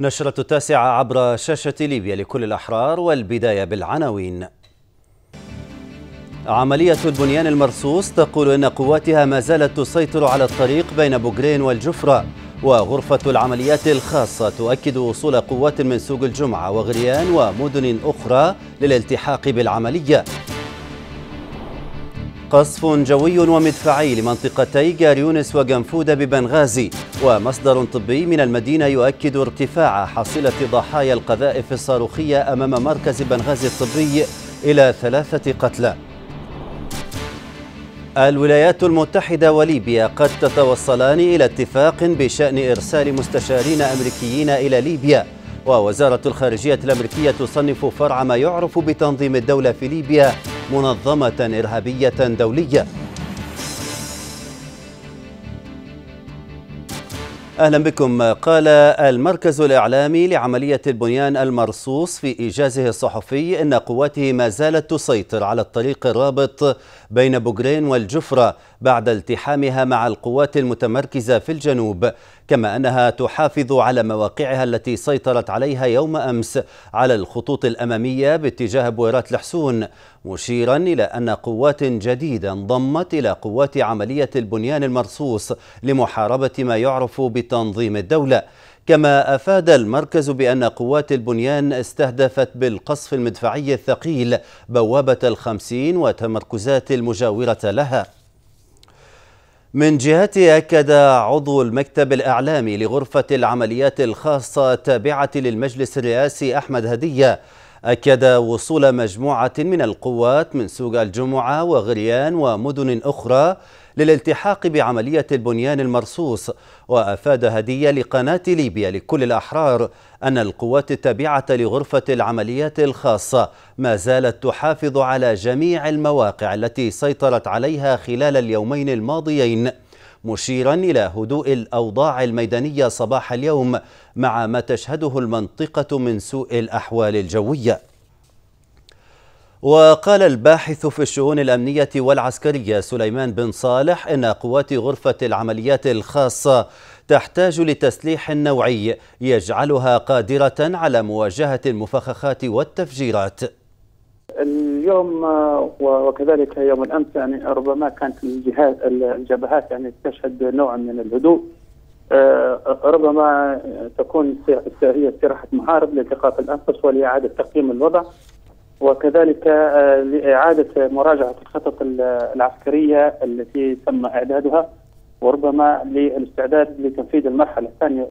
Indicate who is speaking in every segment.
Speaker 1: نشرة التاسعة عبر شاشة ليبيا لكل الأحرار والبداية بالعناوين عملية البنيان المرصوص تقول إن قواتها ما زالت تسيطر على الطريق بين بوغرين والجفرة وغرفة العمليات الخاصة تؤكد وصول قوات من سوق الجمعة وغريان ومدن أخرى للالتحاق بالعملية قصف جوي ومدفعي لمنطقتي جاريونس وجنفودة ببنغازي ومصدر طبي من المدينة يؤكد ارتفاع حصيلة ضحايا القذائف الصاروخية أمام مركز بنغازي الطبي إلى ثلاثة قتلى الولايات المتحدة وليبيا قد تتوصلان إلى اتفاق بشأن إرسال مستشارين أمريكيين إلى ليبيا ووزارة الخارجية الأمريكية تصنف فرع ما يعرف بتنظيم الدولة في ليبيا منظمة إرهابية دولية أهلا بكم قال المركز الإعلامي لعملية البنيان المرصوص في إيجازه الصحفي إن قواته ما زالت تسيطر على الطريق الرابط بين بوغرين والجفرة بعد التحامها مع القوات المتمركزة في الجنوب كما أنها تحافظ على مواقعها التي سيطرت عليها يوم أمس على الخطوط الأمامية باتجاه بويرات الحسون مشيرا إلى أن قوات جديدة انضمت إلى قوات عملية البنيان المرصوص لمحاربة ما يعرف بتنظيم الدولة كما أفاد المركز بأن قوات البنيان استهدفت بالقصف المدفعي الثقيل بوابة الخمسين وتمركزات المجاورة لها من جهته أكد عضو المكتب الإعلامي لغرفة العمليات الخاصة التابعة للمجلس الرئاسي أحمد هدية أكد وصول مجموعة من القوات من سوق الجمعة وغريان ومدن أخرى للالتحاق بعملية البنيان المرصوص وأفاد هدية لقناة ليبيا لكل الأحرار أن القوات التابعة لغرفة العمليات الخاصة ما زالت تحافظ على جميع المواقع التي سيطرت عليها خلال اليومين الماضيين مشيرا إلى هدوء الأوضاع الميدانية صباح اليوم مع ما تشهده المنطقة من سوء الأحوال الجوية وقال الباحث في الشؤون الأمنية والعسكرية سليمان بن صالح إن قوات غرفة العمليات الخاصة تحتاج لتسليح نوعي يجعلها قادرة على مواجهة المفخخات والتفجيرات اليوم وكذلك يوم الأمس يعني ربما كانت الجهات الجبهات يعني تشهد نوع من الهدوء آه، ربما تكون هي استراحة محارب لالتقاط الأنفس ولإعادة تقييم الوضع وكذلك آه، لإعادة مراجعة الخطط العسكرية التي تم إعدادها وربما للاستعداد لتنفيذ المرحلة الثانية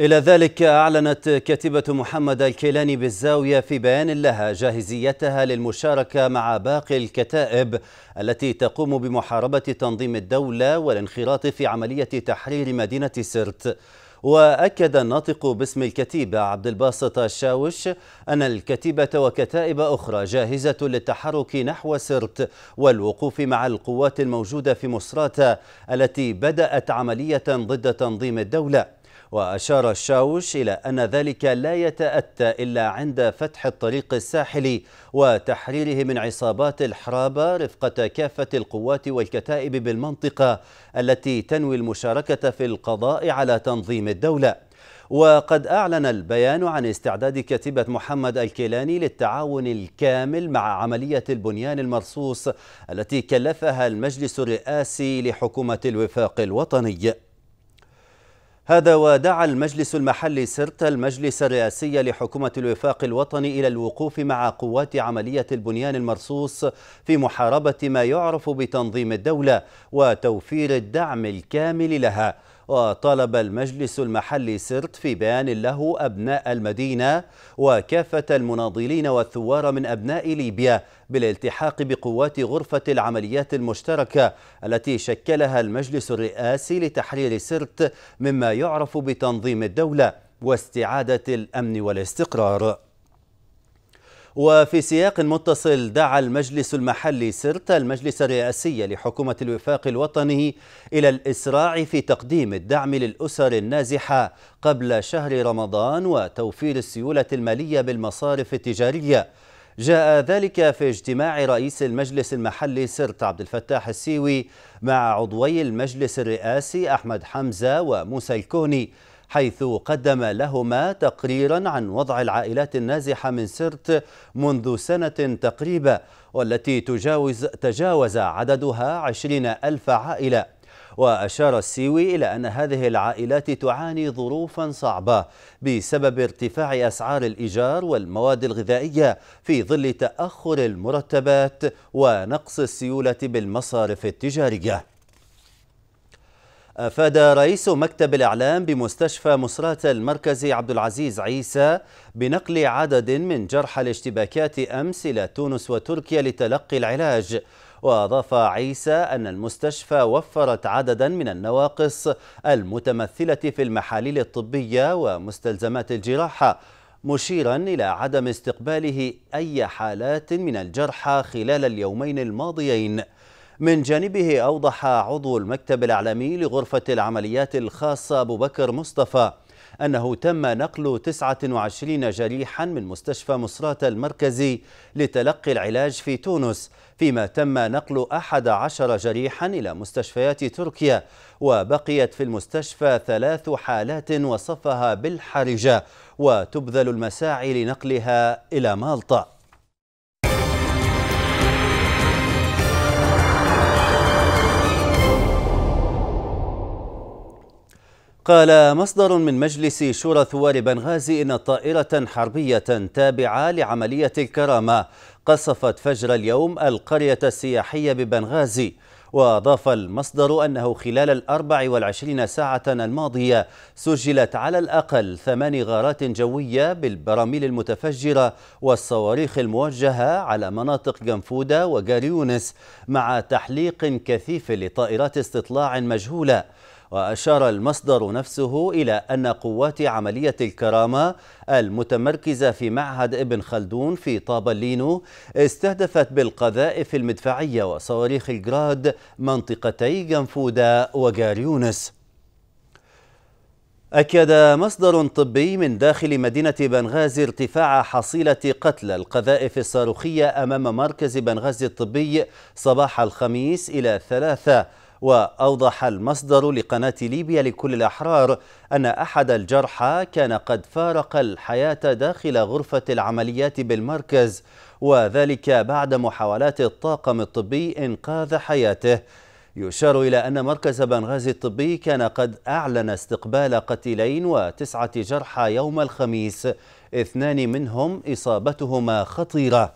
Speaker 1: إلى ذلك أعلنت كاتبة محمد الكيلاني بالزاوية في بيان لها جاهزيتها للمشاركة مع باقي الكتائب التي تقوم بمحاربة تنظيم الدولة والانخراط في عملية تحرير مدينة سرت وأكد الناطق باسم الكتيبة عبد الباسط الشاوش أن الكتيبة وكتائب أخرى جاهزة للتحرك نحو سرت والوقوف مع القوات الموجودة في مصراتة التي بدأت عملية ضد تنظيم الدولة وأشار الشاوش إلى أن ذلك لا يتأتى إلا عند فتح الطريق الساحلي وتحريره من عصابات الحرابة رفقة كافة القوات والكتائب بالمنطقة التي تنوي المشاركة في القضاء على تنظيم الدولة وقد أعلن البيان عن استعداد كتيبة محمد الكيلاني للتعاون الكامل مع عملية البنيان المرصوص التي كلفها المجلس الرئاسي لحكومة الوفاق الوطني هذا ودعا المجلس المحلي سرت المجلس الرئاسي لحكومة الوفاق الوطني إلى الوقوف مع قوات عملية البنيان المرصوص في محاربة ما يعرف بتنظيم الدولة وتوفير الدعم الكامل لها وطالب المجلس المحلي سرت في بيان له أبناء المدينة وكافة المناضلين والثوار من أبناء ليبيا بالالتحاق بقوات غرفة العمليات المشتركة التي شكلها المجلس الرئاسي لتحرير سرت مما يعرف بتنظيم الدولة واستعادة الأمن والاستقرار وفي سياق متصل دعا المجلس المحلي سرت المجلس الرئاسي لحكومة الوفاق الوطني إلى الإسراع في تقديم الدعم للأسر النازحة قبل شهر رمضان وتوفير السيولة المالية بالمصارف التجارية جاء ذلك في اجتماع رئيس المجلس المحلي سرت عبد الفتاح السيوي مع عضوي المجلس الرئاسي أحمد حمزة وموسى الكوني حيث قدم لهما تقريرا عن وضع العائلات النازحة من سرت منذ سنة تقريبا والتي تجاوز تجاوز عددها عشرين ألف عائلة وأشار السيوي إلى أن هذه العائلات تعاني ظروفا صعبة بسبب ارتفاع أسعار الإيجار والمواد الغذائية في ظل تأخر المرتبات ونقص السيولة بالمصارف التجارية أفاد رئيس مكتب الإعلام بمستشفى مصرات المركز عبد العزيز عيسى بنقل عدد من جرحى الاشتباكات أمس إلى تونس وتركيا لتلقي العلاج وأضاف عيسى أن المستشفى وفرت عددا من النواقص المتمثلة في المحاليل الطبية ومستلزمات الجراحة مشيرا إلى عدم استقباله أي حالات من الجرحى خلال اليومين الماضيين من جانبه أوضح عضو المكتب الإعلامي لغرفة العمليات الخاصة أبو بكر مصطفى أنه تم نقل 29 جريحا من مستشفى مصرات المركزي لتلقي العلاج في تونس فيما تم نقل 11 جريحا إلى مستشفيات تركيا وبقيت في المستشفى ثلاث حالات وصفها بالحرجة وتبذل المساعي لنقلها إلى مالطا قال مصدر من مجلس شورى ثوار بنغازي إن طائرة حربية تابعة لعملية الكرامة قصفت فجر اليوم القرية السياحية ببنغازي وأضاف المصدر أنه خلال الأربع والعشرين ساعة الماضية سجلت على الأقل ثمان غارات جوية بالبراميل المتفجرة والصواريخ الموجهة على مناطق جنفودة وجاريونس مع تحليق كثيف لطائرات استطلاع مجهولة وأشار المصدر نفسه إلى أن قوات عملية الكرامة المتمركزة في معهد ابن خلدون في طابلينو استهدفت بالقذائف المدفعية وصواريخ الجراد منطقتي جنفودا وجاريونس أكد مصدر طبي من داخل مدينة بنغازي ارتفاع حصيلة قتلى القذائف الصاروخية أمام مركز بنغازي الطبي صباح الخميس إلى ثلاثة وأوضح المصدر لقناة ليبيا لكل الأحرار أن أحد الجرحى كان قد فارق الحياة داخل غرفة العمليات بالمركز وذلك بعد محاولات الطاقم الطبي إنقاذ حياته يشار إلى أن مركز بنغازي الطبي كان قد أعلن استقبال قتيلين وتسعة جرحى يوم الخميس اثنان منهم إصابتهما خطيرة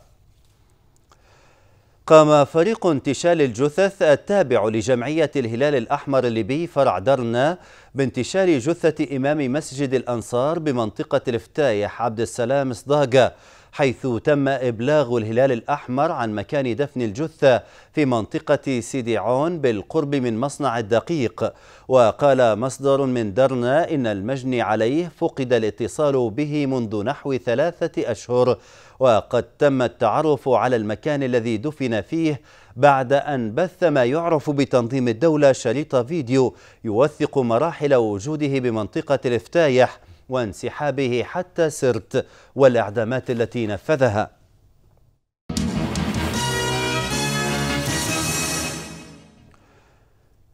Speaker 1: قام فريق انتشال الجثث التابع لجمعية الهلال الأحمر الليبي فرع درنا بانتشال جثة إمام مسجد الأنصار بمنطقة الفتايح عبد السلام صداقة حيث تم إبلاغ الهلال الأحمر عن مكان دفن الجثة في منطقة سيدي عون بالقرب من مصنع الدقيق وقال مصدر من درنا إن المجني عليه فقد الاتصال به منذ نحو ثلاثة أشهر وقد تم التعرف على المكان الذي دفن فيه بعد أن بث ما يعرف بتنظيم الدولة شريط فيديو يوثق مراحل وجوده بمنطقة الافتايح وانسحابه حتى سرت والإعدامات التي نفذها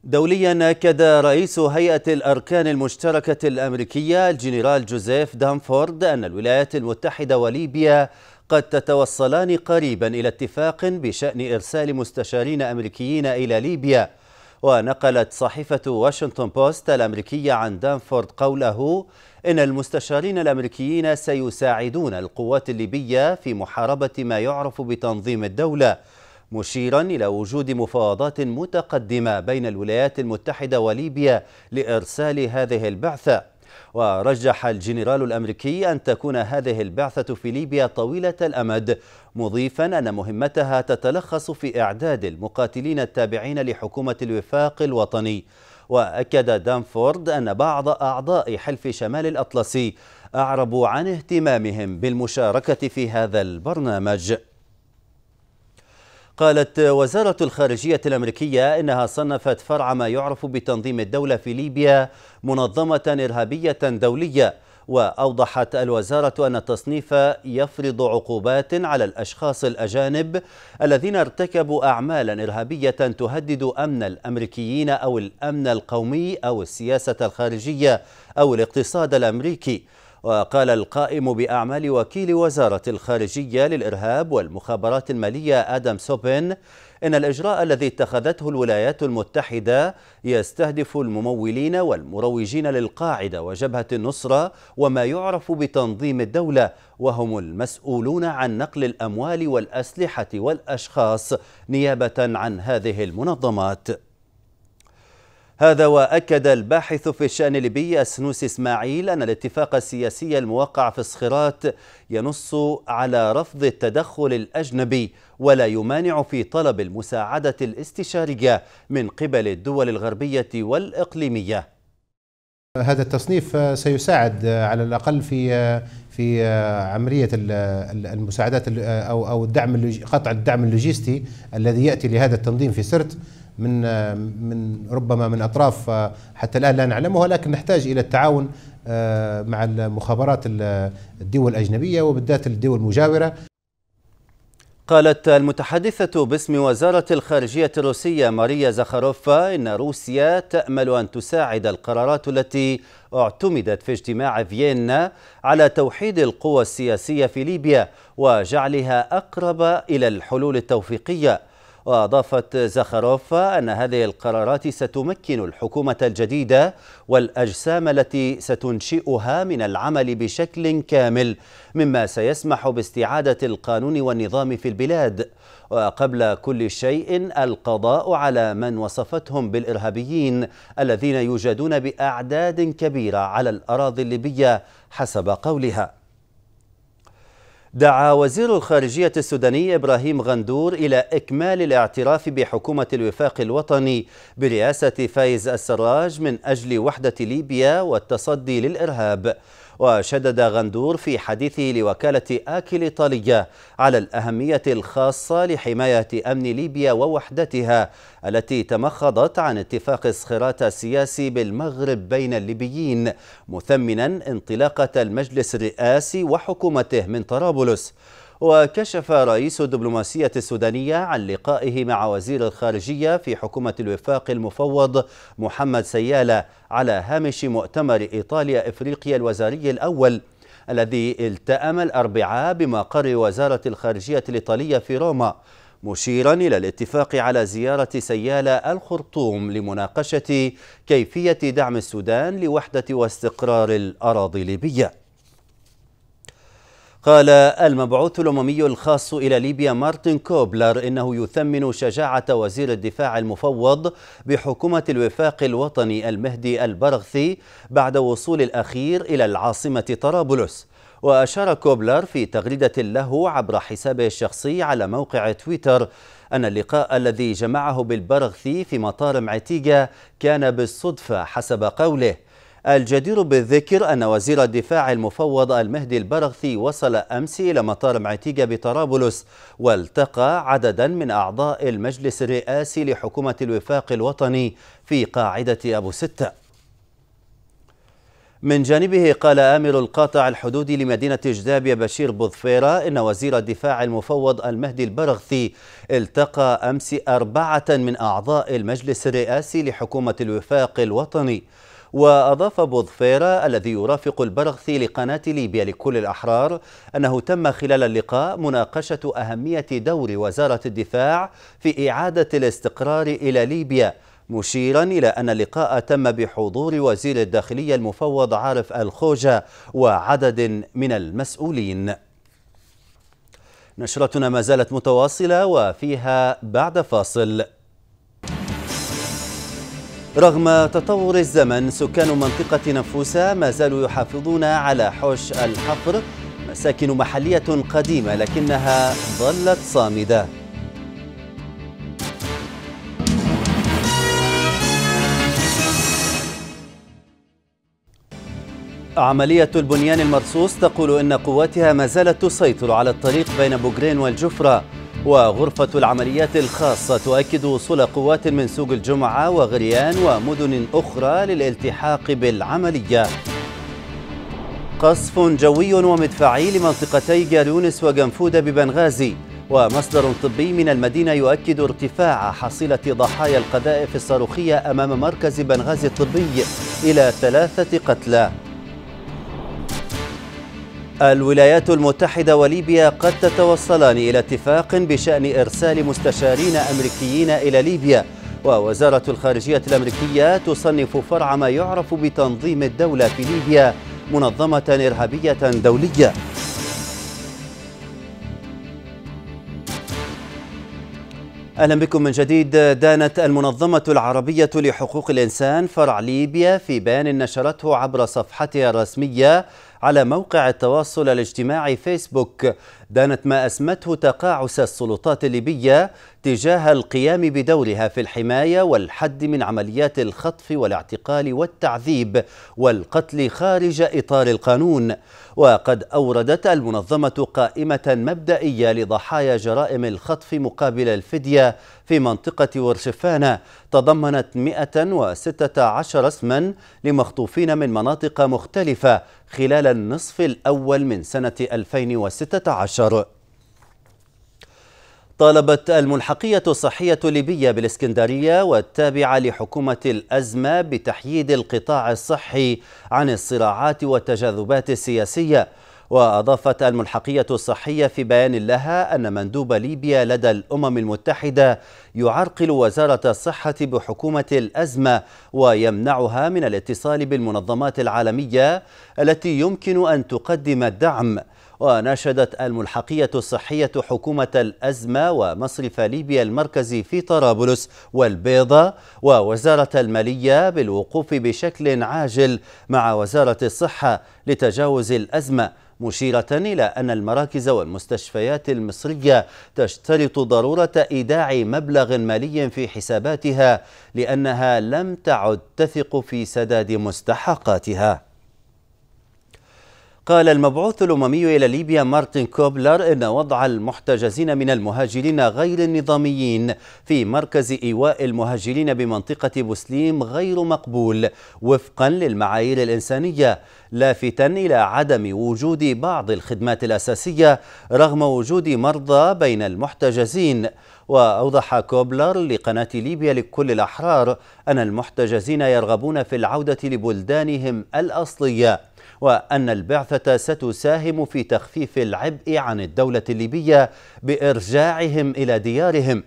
Speaker 1: دوليا أكد رئيس هيئة الأركان المشتركة الأمريكية الجنرال جوزيف دانفورد أن الولايات المتحدة وليبيا قد تتوصلان قريبا إلى اتفاق بشأن إرسال مستشارين أمريكيين إلى ليبيا ونقلت صحيفة واشنطن بوست الأمريكية عن دانفورد قوله إن المستشارين الأمريكيين سيساعدون القوات الليبية في محاربة ما يعرف بتنظيم الدولة مشيرا إلى وجود مفاوضات متقدمة بين الولايات المتحدة وليبيا لإرسال هذه البعثة ورجح الجنرال الأمريكي أن تكون هذه البعثة في ليبيا طويلة الأمد مضيفا أن مهمتها تتلخص في إعداد المقاتلين التابعين لحكومة الوفاق الوطني وأكد دانفورد أن بعض أعضاء حلف شمال الأطلسي أعربوا عن اهتمامهم بالمشاركة في هذا البرنامج قالت وزارة الخارجية الأمريكية إنها صنفت فرع ما يعرف بتنظيم الدولة في ليبيا منظمة إرهابية دولية وأوضحت الوزارة أن التصنيف يفرض عقوبات على الأشخاص الأجانب الذين ارتكبوا أعمالا إرهابية تهدد أمن الأمريكيين أو الأمن القومي أو السياسة الخارجية أو الاقتصاد الأمريكي وقال القائم بأعمال وكيل وزارة الخارجية للإرهاب والمخابرات المالية آدم سوبين إن الإجراء الذي اتخذته الولايات المتحدة يستهدف الممولين والمروجين للقاعدة وجبهة النصرة وما يعرف بتنظيم الدولة وهم المسؤولون عن نقل الأموال والأسلحة والأشخاص نيابة عن هذه المنظمات هذا وأكد الباحث في الشأن الليبي السنوسي إسماعيل أن الاتفاق السياسي الموقع في الصخرات ينص على رفض التدخل الأجنبي ولا يمانع في طلب المساعدة الاستشارية من قبل الدول الغربية والإقليمية
Speaker 2: هذا التصنيف سيساعد على الاقل في في عمليه المساعدات او او الدعم قطع الدعم اللوجستي الذي ياتي لهذا التنظيم في سرت من آه، من ربما من
Speaker 1: اطراف آه، حتى الان لا نعلمها لكن نحتاج الى التعاون آه، مع المخابرات
Speaker 2: الدول الاجنبيه وبالذات الدول المجاوره
Speaker 1: قالت المتحدثة باسم وزارة الخارجية الروسية ماريا زخاروفا إن روسيا تأمل أن تساعد القرارات التي اعتمدت في اجتماع فيينا على توحيد القوى السياسية في ليبيا وجعلها أقرب إلى الحلول التوفيقية وأضافت زخاروف أن هذه القرارات ستمكن الحكومة الجديدة والأجسام التي ستنشئها من العمل بشكل كامل مما سيسمح باستعادة القانون والنظام في البلاد وقبل كل شيء القضاء على من وصفتهم بالإرهابيين الذين يوجدون بأعداد كبيرة على الأراضي الليبية حسب قولها دعا وزير الخارجية السوداني إبراهيم غندور إلى إكمال الاعتراف بحكومة الوفاق الوطني برئاسة فايز السراج من أجل وحدة ليبيا والتصدي للإرهاب وشدد غندور في حديثه لوكالة آكل إيطالية على الأهمية الخاصة لحماية أمن ليبيا ووحدتها التي تمخضت عن اتفاق الصخرات السياسي بالمغرب بين الليبيين مثمنا انطلاقة المجلس الرئاسي وحكومته من طرابلس وكشف رئيس الدبلوماسية السودانية عن لقائه مع وزير الخارجية في حكومة الوفاق المفوض محمد سيالة على هامش مؤتمر إيطاليا إفريقيا الوزاري الأول الذي التأم الأربعاء بمقر وزارة الخارجية الإيطالية في روما مشيرا إلى الاتفاق على زيارة سيالة الخرطوم لمناقشة كيفية دعم السودان لوحدة واستقرار الأراضي الليبية قال المبعوث الأممي الخاص إلى ليبيا مارتن كوبلر إنه يثمن شجاعة وزير الدفاع المفوض بحكومة الوفاق الوطني المهدي البرغثي بعد وصول الأخير إلى العاصمة طرابلس وأشار كوبلر في تغريدة له عبر حسابه الشخصي على موقع تويتر أن اللقاء الذي جمعه بالبرغثي في مطار معتيقة كان بالصدفة حسب قوله الجدير بالذكر أن وزير الدفاع المفوض المهدي البرغثي وصل أمس إلى مطار معتيقة بطرابلس والتقى عددا من أعضاء المجلس الرئاسي لحكومة الوفاق الوطني في قاعدة أبو ستة من جانبه قال آمر القاطع الحدودي لمدينة جدابية بشير بوظفيرة إن وزير الدفاع المفوض المهدي البرغثي التقى أمس أربعة من أعضاء المجلس الرئاسي لحكومة الوفاق الوطني وأضاف بوظفيرا الذي يرافق البرغثي لقناة ليبيا لكل الأحرار أنه تم خلال اللقاء مناقشة أهمية دور وزارة الدفاع في إعادة الاستقرار إلى ليبيا مشيرا إلى أن اللقاء تم بحضور وزير الداخلية المفوض عارف الخوجة وعدد من المسؤولين نشرتنا ما زالت متواصلة وفيها بعد فاصل رغم تطور الزمن سكان منطقة نفوسة ما زالوا يحافظون على حوش الحفر مساكن محلية قديمة لكنها ظلت صامدة عملية البنيان المرصوص تقول إن قواتها ما زالت تسيطر على الطريق بين بوغرين والجفرة وغرفة العمليات الخاصة تؤكد وصول قوات من سوق الجمعة وغريان ومدن أخرى للالتحاق بالعملية قصف جوي ومدفعي لمنطقتي جالونس وجنفودة ببنغازي ومصدر طبي من المدينة يؤكد ارتفاع حصيلة ضحايا القذائف الصاروخية أمام مركز بنغازي الطبي إلى ثلاثة قتلى الولايات المتحدة وليبيا قد تتوصلان إلى اتفاق بشأن إرسال مستشارين أمريكيين إلى ليبيا ووزارة الخارجية الأمريكية تصنف فرع ما يعرف بتنظيم الدولة في ليبيا منظمة إرهابية دولية أهلا بكم من جديد دانت المنظمة العربية لحقوق الإنسان فرع ليبيا في بيان نشرته عبر صفحتها الرسمية على موقع التواصل الاجتماعي فيسبوك دانت ما أسمته تقاعس السلطات الليبية تجاه القيام بدورها في الحماية والحد من عمليات الخطف والاعتقال والتعذيب والقتل خارج إطار القانون وقد أوردت المنظمة قائمة مبدئية لضحايا جرائم الخطف مقابل الفدية في منطقة ورشفانة تضمنت 116 اسما لمخطوفين من مناطق مختلفة خلال النصف الأول من سنة 2016 عشر طالبت الملحقية الصحية الليبية بالإسكندرية والتابعة لحكومة الأزمة بتحييد القطاع الصحي عن الصراعات والتجاذبات السياسية وأضافت الملحقية الصحية في بيان لها أن مندوب ليبيا لدى الأمم المتحدة يعرقل وزارة الصحة بحكومة الأزمة ويمنعها من الاتصال بالمنظمات العالمية التي يمكن أن تقدم الدعم وناشدت الملحقية الصحية حكومة الأزمة ومصرف ليبيا المركزي في طرابلس والبيضة ووزارة المالية بالوقوف بشكل عاجل مع وزارة الصحة لتجاوز الأزمة مشيرة إلى أن المراكز والمستشفيات المصرية تشترط ضرورة إيداع مبلغ مالي في حساباتها لأنها لم تعد تثق في سداد مستحقاتها قال المبعوث الأممي إلى ليبيا مارتن كوبلر إن وضع المحتجزين من المهاجرين غير النظاميين في مركز إيواء المهاجرين بمنطقة بوسليم غير مقبول وفقا للمعايير الإنسانية لافتا إلى عدم وجود بعض الخدمات الأساسية رغم وجود مرضى بين المحتجزين وأوضح كوبلر لقناة ليبيا لكل الأحرار أن المحتجزين يرغبون في العودة لبلدانهم الأصلية وأن البعثة ستساهم في تخفيف العبء عن الدولة الليبية بإرجاعهم إلى ديارهم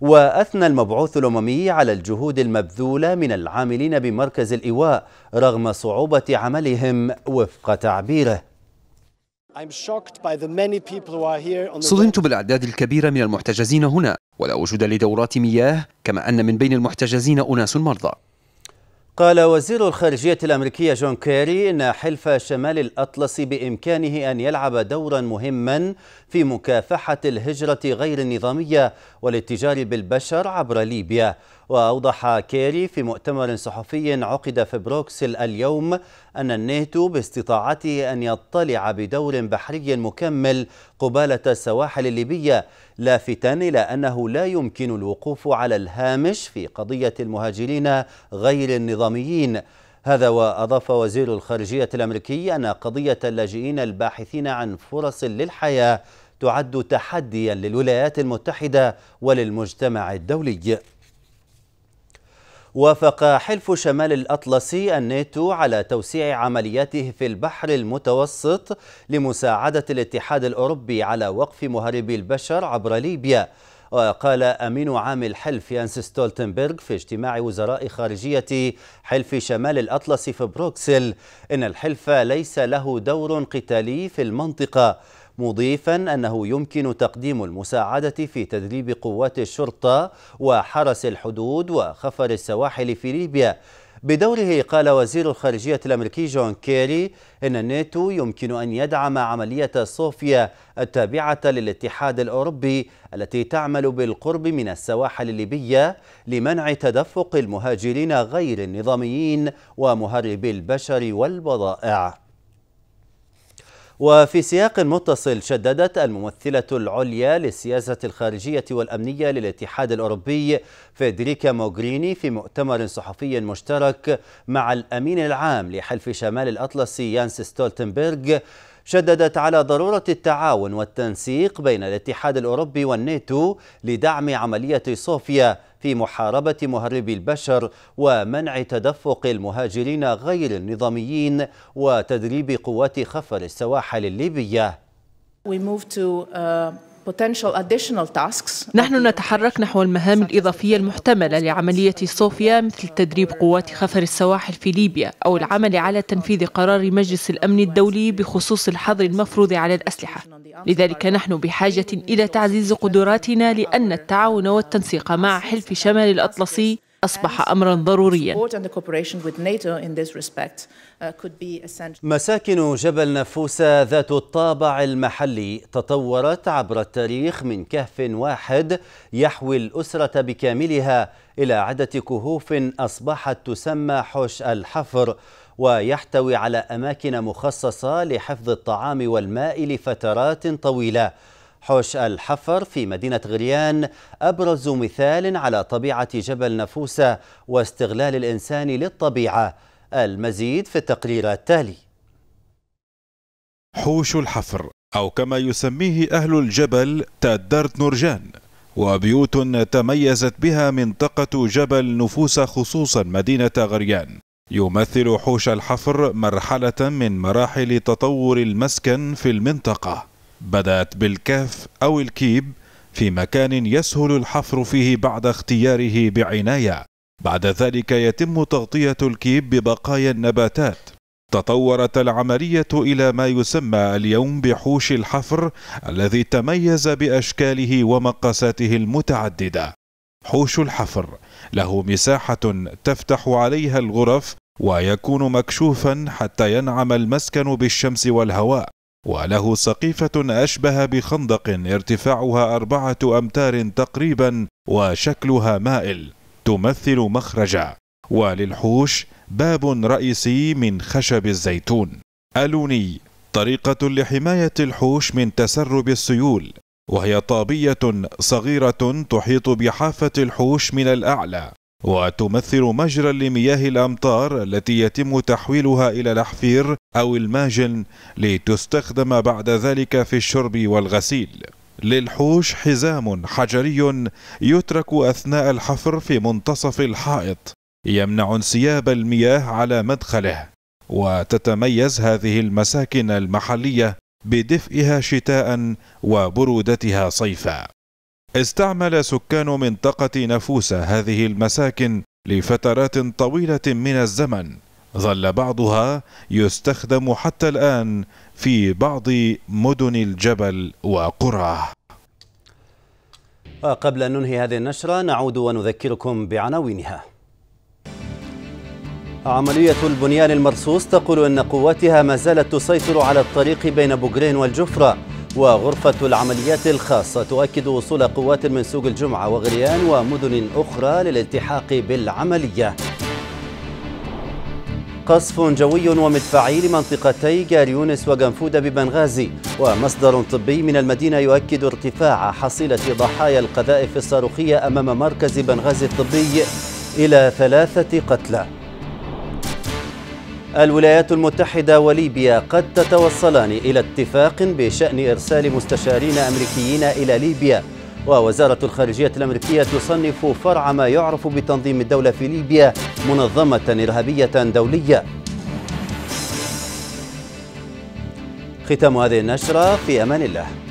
Speaker 1: وأثنى المبعوث الأممي على الجهود المبذولة من العاملين بمركز الإيواء رغم صعوبة عملهم وفق تعبيره صدمت بالأعداد الكبيرة من المحتجزين هنا ولا وجود لدورات مياه كما أن من بين المحتجزين أناس مرضى قال وزير الخارجية الأمريكية جون كيري إن حلف شمال الأطلسي بإمكانه أن يلعب دورا مهما في مكافحة الهجرة غير النظامية والاتجار بالبشر عبر ليبيا وأوضح كيري في مؤتمر صحفي عقد في بروكسل اليوم أن الناتو باستطاعته أن يطلع بدور بحري مكمل قبالة السواحل الليبية لافتا إلى أنه لا يمكن الوقوف على الهامش في قضية المهاجرين غير النظاميين هذا وأضاف وزير الخارجية الأمريكي أن قضية اللاجئين الباحثين عن فرص للحياة تعد تحديا للولايات المتحدة وللمجتمع الدولي وافق حلف شمال الأطلسي الناتو على توسيع عملياته في البحر المتوسط لمساعدة الاتحاد الأوروبي على وقف مهربي البشر عبر ليبيا وقال أمين عام الحلف يانس ستولتنبرغ في اجتماع وزراء خارجية حلف شمال الأطلس في بروكسل إن الحلف ليس له دور قتالي في المنطقة مضيفا أنه يمكن تقديم المساعدة في تدريب قوات الشرطة وحرس الحدود وخفر السواحل في ليبيا بدوره قال وزير الخارجية الأمريكي جون كيري إن الناتو يمكن أن يدعم عملية صوفيا التابعة للاتحاد الأوروبي التي تعمل بالقرب من السواحل الليبية لمنع تدفق المهاجرين غير النظاميين ومهربي البشر والبضائع وفي سياق متصل شددت الممثلة العليا للسياسة الخارجية والأمنية للاتحاد الأوروبي فيدريكا موغريني في مؤتمر صحفي مشترك مع الأمين العام لحلف شمال الأطلسي يانس ستولتنبرغ شددت على ضرورة التعاون والتنسيق بين الاتحاد الأوروبي والناتو لدعم عملية صوفيا في محاربة مهربي البشر ومنع تدفق المهاجرين غير النظاميين وتدريب قوات خفر السواحل الليبية
Speaker 2: We moved to, uh... نحن نتحرك نحو المهام الإضافية المحتملة لعملية صوفيا مثل تدريب قوات خفر السواحل في ليبيا أو العمل على تنفيذ قرار مجلس الأمن الدولي بخصوص الحظر المفروض على الأسلحة لذلك نحن بحاجة إلى تعزيز قدراتنا لأن التعاون والتنسيق مع حلف شمال الأطلسي أصبح uh, أمرا ضروريا uh,
Speaker 1: مساكن جبل نافوسة ذات الطابع المحلي تطورت عبر التاريخ من كهف واحد يحوي الأسرة بكاملها إلى عدة كهوف أصبحت تسمى حوش الحفر ويحتوي على أماكن مخصصة لحفظ الطعام والماء لفترات طويلة حوش الحفر في مدينة غريان أبرز مثال على طبيعة جبل نفوسة واستغلال الإنسان للطبيعة المزيد في التقرير التالي
Speaker 2: حوش الحفر أو كما يسميه أهل الجبل تادرت نرجان وبيوت تميزت بها منطقة جبل نفوسة خصوصا مدينة غريان يمثل حوش الحفر مرحلة من مراحل تطور المسكن في المنطقة بدأت بالكهف أو الكيب في مكان يسهل الحفر فيه بعد اختياره بعناية بعد ذلك يتم تغطية الكيب ببقايا النباتات تطورت العملية إلى ما يسمى اليوم بحوش الحفر الذي تميز بأشكاله ومقاساته المتعددة حوش الحفر له مساحة تفتح عليها الغرف ويكون مكشوفا حتى ينعم المسكن بالشمس والهواء وله سقيفة أشبه بخندق ارتفاعها أربعة أمتار تقريبا وشكلها مائل تمثل مخرجا وللحوش باب رئيسي من خشب الزيتون ألوني طريقة لحماية الحوش من تسرب السيول وهي طابية صغيرة تحيط بحافة الحوش من الأعلى وتمثل مجرى لمياه الأمطار التي يتم تحويلها إلى الاحفير أو الماجن لتستخدم بعد ذلك في الشرب والغسيل للحوش حزام حجري يترك أثناء الحفر في منتصف الحائط يمنع انسياب المياه على مدخله وتتميز هذه المساكن المحلية بدفئها شتاء وبرودتها صيفا استعمل سكان منطقة نفوسة هذه المساكن لفترات طويلة من الزمن ظل بعضها يستخدم حتى الآن في بعض مدن الجبل وقراه
Speaker 1: وقبل أن ننهي هذه النشرة نعود ونذكركم بعناوينها عملية البنيان المرصوص تقول أن قواتها ما زالت تسيطر على الطريق بين بوغرين والجفرة وغرفة العمليات الخاصة تؤكد وصول قوات من سوق الجمعة وغريان ومدن أخرى للالتحاق بالعملية قصف جوي ومدفعي لمنطقتي جاريونس وجنفودة ببنغازي ومصدر طبي من المدينة يؤكد ارتفاع حصيلة ضحايا القذائف الصاروخية أمام مركز بنغازي الطبي إلى ثلاثة قتلى الولايات المتحدة وليبيا قد تتوصلان إلى اتفاق بشأن إرسال مستشارين أمريكيين إلى ليبيا ووزارة الخارجية الأمريكية تصنف فرع ما يعرف بتنظيم الدولة في ليبيا منظمة إرهابية دولية ختام هذه النشرة في أمان الله